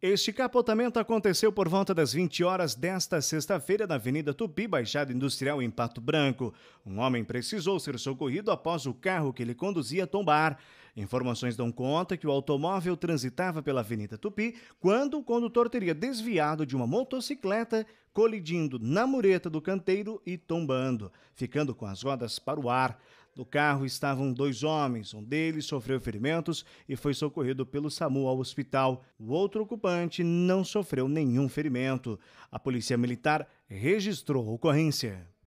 Este capotamento aconteceu por volta das 20 horas desta sexta-feira na Avenida Tupi, Baixada Industrial, em Pato Branco. Um homem precisou ser socorrido após o carro que ele conduzia tombar. Informações dão conta que o automóvel transitava pela Avenida Tupi quando o condutor teria desviado de uma motocicleta, colidindo na mureta do canteiro e tombando, ficando com as rodas para o ar. No carro estavam dois homens, um deles sofreu ferimentos e foi socorrido pelo SAMU ao hospital. O outro ocupante não sofreu nenhum ferimento. A Polícia Militar registrou a ocorrência.